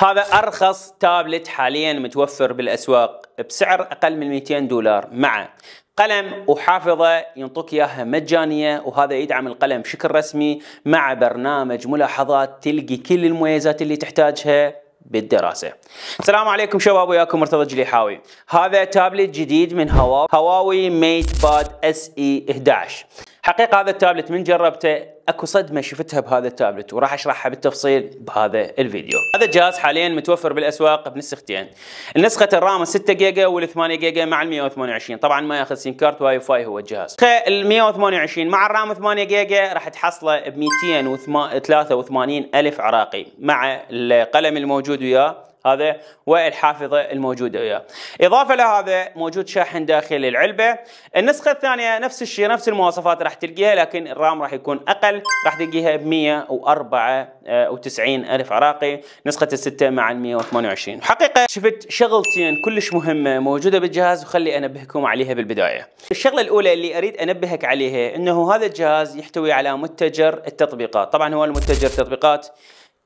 هذا ارخص تابلت حاليا متوفر بالاسواق بسعر اقل من 200 دولار مع قلم وحافظه ينطوك اياها مجانيه وهذا يدعم القلم بشكل رسمي مع برنامج ملاحظات تلقي كل المميزات اللي تحتاجها بالدراسة السلام عليكم شباب وياكم مرتضى جليحاوي هذا تابلت جديد من هواوي هواوي ميت باد اس اي 11 حقيقه هذا التابلت من جربته اكو صدمه شفتها بهذا التابلت وراح اشرحها بالتفصيل بهذا الفيديو. هذا الجهاز حاليا متوفر بالاسواق بنسختين. نسخه الرام 6 جيجا وال 8 جيجا مع ال 128 طبعا ما ياخذ سيم كارت واي فاي هو الجهاز. ال 128 مع الرام 8 جيجا راح تحصله ب 283 الف عراقي مع القلم الموجود وياه هذا والحافظه الموجوده وياه. اضافه لهذا موجود شاحن داخل العلبه. النسخه الثانيه نفس الشيء نفس المواصفات راح تلقيها لكن الرام راح يكون اقل راح تلقيها ب 194 الف عراقي، نسخه السته مع ال 128. حقيقه شفت شغلتين كلش مهمه موجوده بالجهاز وخلي انبهكم عليها بالبدايه. الشغله الاولى اللي اريد انبهك عليها انه هذا الجهاز يحتوي على متجر التطبيقات، طبعا هو المتجر التطبيقات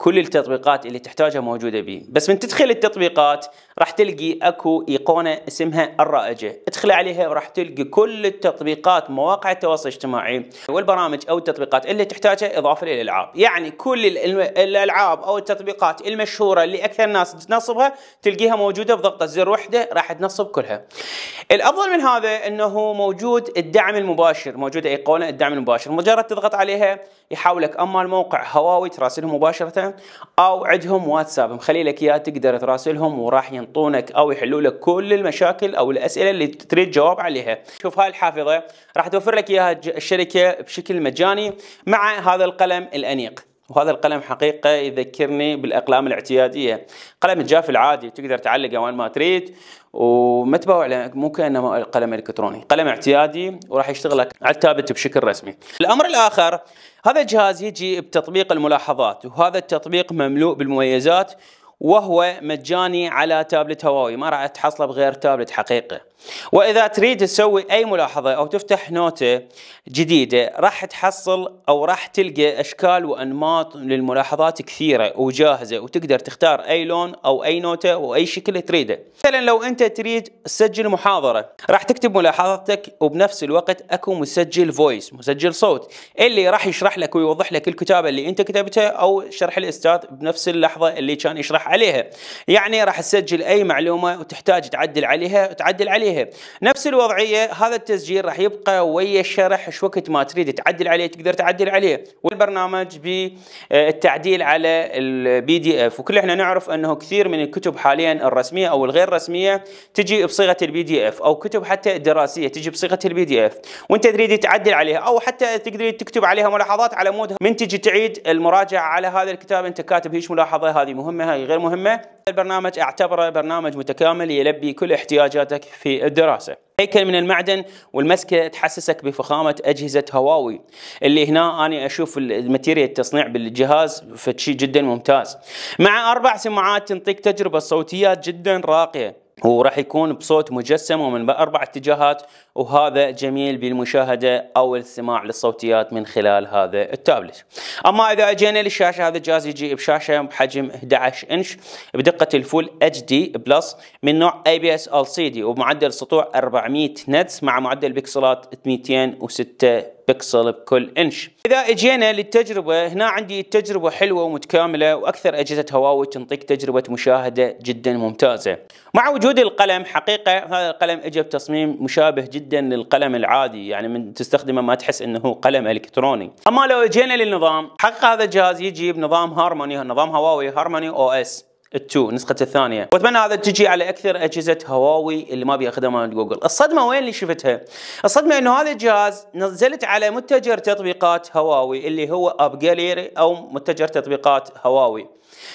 كل التطبيقات اللي تحتاجها موجودة به بس من تدخل التطبيقات راح تلقي اكو ايقونة اسمها الرائجة ادخل عليها وراح تلقي كل التطبيقات مواقع التواصل الاجتماعي والبرامج او التطبيقات اللي تحتاجها اضافة للالعاب يعني كل الالعاب او التطبيقات المشهورة اللي اكثر الناس تنصبها تلقيها موجودة بضغطة زر واحدة راح تنصب كلها الافضل من هذا انه موجود الدعم المباشر موجودة ايقونة الدعم المباشر مجرد تضغط عليها يحاولك اما الموقع هواوي تراسله مباشرة او عندهم واتساب مخلي لك اياه تقدر تراسلهم وراح ينطونك او يحلوا لك كل المشاكل او الاسئله اللي تريد جواب عليها شوف هاي الحافظه راح توفر لك اياها الشركه بشكل مجاني مع هذا القلم الانيق وهذا القلم حقيقة يذكرني بالأقلام الاعتيادية قلم الجاف العادي تقدر تعلقه وين ما تريد وما تباوع لك مو كأنه قلم إلكتروني قلم اعتيادي وراح يشتغلك على التابت بشكل رسمي الأمر الآخر هذا الجهاز يجي بتطبيق الملاحظات وهذا التطبيق مملوء بالمميزات وهو مجاني على تابلت هواوي ما راح تحصله بغير تابلت حقيقه واذا تريد تسوي اي ملاحظه او تفتح نوتة جديده راح تحصل او راح تلقى اشكال وانماط للملاحظات كثيره وجاهزه وتقدر تختار اي لون او اي نوتة واي شكل تريده مثلا لو انت تريد تسجل محاضره راح تكتب ملاحظاتك وبنفس الوقت اكو مسجل فويس مسجل صوت اللي راح يشرح لك ويوضح لك الكتابه اللي انت كتبتها او شرح الاستاذ بنفس اللحظه اللي كان يشرح عليها يعني راح تسجل أي معلومة وتحتاج تعدل عليها وتعدل عليها نفس الوضعية هذا التسجيل راح يبقى ويا الشرح شو وقت ما تريد تعدل عليه تقدر تعدل عليه والبرنامج بالتعديل آه، على البي دي اف وكل احنا نعرف انه كثير من الكتب حاليا الرسمية او الغير رسمية تجي بصيغة البي دي اف او كتب حتى دراسية تجي بصيغة البي دي اف وانت تريد تعدل عليها او حتى تقدر تكتب عليها ملاحظات على مود من تجي تعيد المراجعة على هذا الكتاب انت كاتب هيش ملاحظة هذه مهمة هاي غير غير مهمة البرنامج اعتبره برنامج متكامل يلبي كل احتياجاتك في الدراسة هيكل من المعدن والمسكة تحسسك بفخامة أجهزة هواوي اللي هنا أنا أشوف الماتيريال التصنيع بالجهاز فشي جدا ممتاز مع أربع سماعات تنطيك تجربة صوتيات جدا راقية وراح يكون بصوت مجسم ومن اربع اتجاهات وهذا جميل بالمشاهده او الاستماع للصوتيات من خلال هذا التابلت. اما اذا اجينا للشاشه هذا الجهاز يجي بشاشه بحجم 11 انش بدقه الفول اتش دي بلس من نوع اي بي اس ال سي دي وبمعدل سطوع 400 نتس مع معدل بكسلات 206 بكسل بكل انش اذا اجينا للتجربه هنا عندي التجربه حلوه ومتكامله واكثر اجهزه هواوي تنطيك تجربه مشاهده جدا ممتازه مع وجود القلم حقيقه هذا القلم اجى بتصميم مشابه جدا للقلم العادي يعني من تستخدمه ما تحس انه قلم الكتروني اما لو اجينا للنظام حقيقه هذا الجهاز يجي بنظام هارموني نظام هواوي هارموني او اس التو النسخة الثانية واتمنى هذا تجي على اكثر اجهزة هواوي اللي ما بياخذها مال جوجل الصدمة وين اللي شفتها الصدمة انه هذا الجهاز نزلت على متجر تطبيقات هواوي اللي هو اب جاليري او متجر تطبيقات هواوي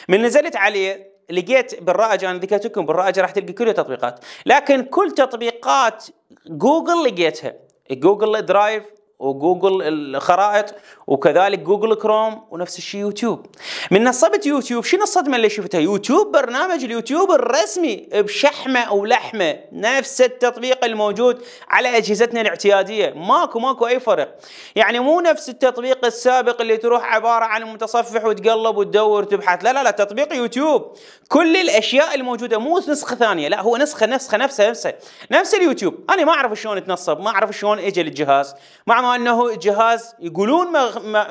من نزلت عليه لقيت بالرائج انا ذكرت لكم بالرائج راح تلقى كل التطبيقات لكن كل تطبيقات جوجل لقيتها جوجل درايف وجوجل الخرائط وكذلك جوجل كروم ونفس الشيء يوتيوب من نصبت يوتيوب شنو الصدمه اللي شفتها يوتيوب برنامج اليوتيوب الرسمي بشحمه ولحمه نفس التطبيق الموجود على اجهزتنا الاعتياديه ماكو ماكو اي فرق يعني مو نفس التطبيق السابق اللي تروح عباره عن متصفح وتقلب وتدور وتبحث لا لا لا تطبيق يوتيوب كل الاشياء الموجوده مو نسخه ثانيه لا هو نسخه نسخه نفسها نفسها نفس اليوتيوب انا ما اعرف شلون تنصب ما اعرف شلون اجى للجهاز مع ما انه جهاز يقولون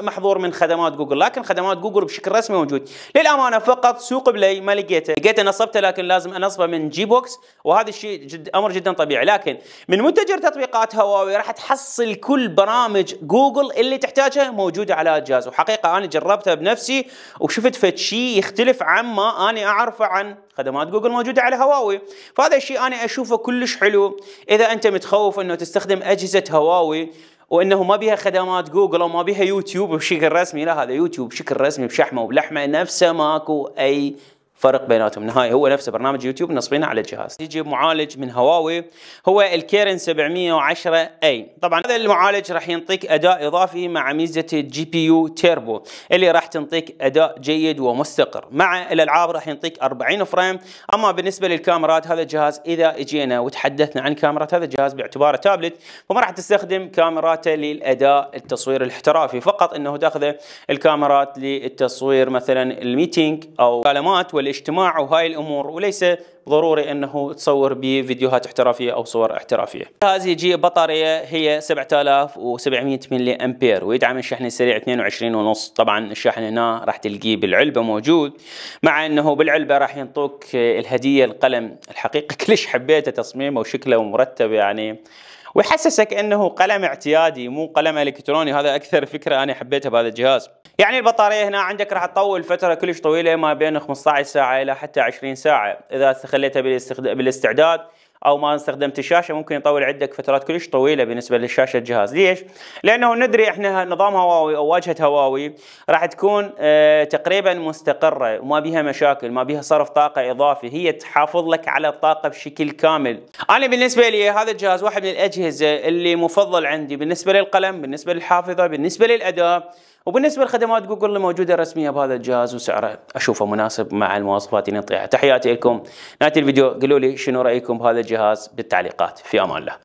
محظور من خدمات جوجل لكن خدمات جوجل بشكل رسمي موجود للامانه فقط سوق بلاي ما لقيته لقيته نصبته لكن لازم انصبه من جي بوكس وهذا الشيء جد امر جدا طبيعي لكن من منتجر تطبيقات هواوي راح تحصل كل برامج جوجل اللي تحتاجها موجوده على الجهاز وحقيقه انا جربتها بنفسي وشفت فد شيء يختلف عما انا اعرفه عن خدمات جوجل موجوده على هواوي فهذا الشيء انا اشوفه كلش حلو اذا انت متخوف انه تستخدم اجهزه هواوي وانه ما بيها خدمات جوجل او ما بيها يوتيوب بشكل رسمي لا هذا يوتيوب بشكل رسمي بشحمه وبلحمه نفسه ماكو اي فرق بيناتهم نهاية هو نفسه برنامج يوتيوب نصبينه على الجهاز يجي معالج من هواوي هو الكيرن 710 اي طبعا هذا المعالج راح ينطيك اداء اضافي مع ميزه الجي بي يو تيربو اللي راح تنطيك اداء جيد ومستقر مع الالعاب راح ينطيك 40 فريم اما بالنسبه للكاميرات هذا الجهاز اذا اجينا وتحدثنا عن كاميرات هذا الجهاز باعتباره تابلت فما راح تستخدم كاميراته للاداء التصوير الاحترافي فقط انه تاخذه الكاميرات للتصوير مثلا الميتينج او مكالمات ولا الاجتماع وهاي الامور وليس ضروري انه تصور بفيديوهات احترافيه او صور احترافيه. هذه يجي بطاريه هي 7700 ملي امبير ويدعم الشحن السريع 22 ونص، طبعا الشحن هنا راح تلقيه بالعلبه موجود مع انه بالعلبه راح ينطوك الهديه القلم الحقيقه كلش حبيته تصميمه وشكله ومرتب يعني ويحسسك انه قلم اعتيادي مو قلم الكتروني هذا اكثر فكره انا حبيتها بهذا الجهاز. يعني البطاريه هنا عندك راح تطول فتره كلش طويله ما بين 15 ساعه الى حتى 20 ساعه اذا استخليتها بالاستعداد او ما استخدمت الشاشه ممكن يطول عندك فترات كلش طويله بالنسبه للشاشه الجهاز ليش لانه ندري احنا نظام هواوي او واجهه هواوي راح تكون اه تقريبا مستقره وما بيها مشاكل ما بيها صرف طاقه اضافي هي تحافظ لك على الطاقه بشكل كامل انا بالنسبه لي هذا الجهاز واحد من الاجهزه اللي مفضل عندي بالنسبه للقلم بالنسبه للحافظه بالنسبه للاداء وبالنسبه لخدمات جوجل الموجوده الرسمية بهذا الجهاز وسعره اشوفه مناسب مع المواصفات اللي نطيعها تحياتي لكم نهايه الفيديو قولوا لي شنو رايكم بهذا الجهاز بالتعليقات في امان الله